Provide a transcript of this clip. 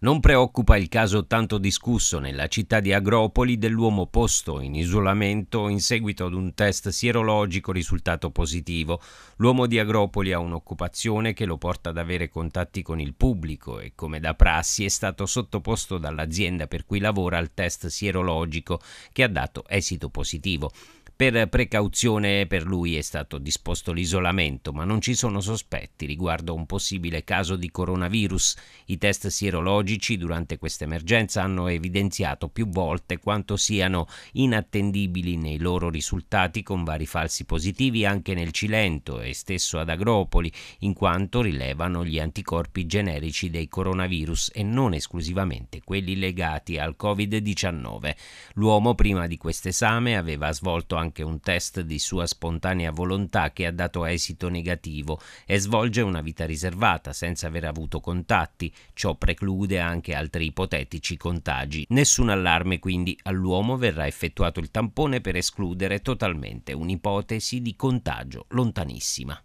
Non preoccupa il caso tanto discusso nella città di Agropoli dell'uomo posto in isolamento in seguito ad un test sierologico risultato positivo. L'uomo di Agropoli ha un'occupazione che lo porta ad avere contatti con il pubblico e come da prassi è stato sottoposto dall'azienda per cui lavora al test sierologico che ha dato esito positivo. Per precauzione per lui è stato disposto l'isolamento, ma non ci sono sospetti riguardo a un possibile caso di coronavirus. I test sierologici OGC durante questa emergenza hanno evidenziato più volte quanto siano inattendibili nei loro risultati con vari falsi positivi anche nel Cilento e stesso ad Agropoli, in quanto rilevano gli anticorpi generici dei coronavirus e non esclusivamente quelli legati al Covid-19. L'uomo prima di questo esame aveva svolto anche un test di sua spontanea volontà che ha dato esito negativo e svolge una vita riservata senza aver avuto contatti. Ciò preclude possibile anche altri ipotetici contagi. Nessun allarme quindi all'uomo verrà effettuato il tampone per escludere totalmente un'ipotesi di contagio lontanissima.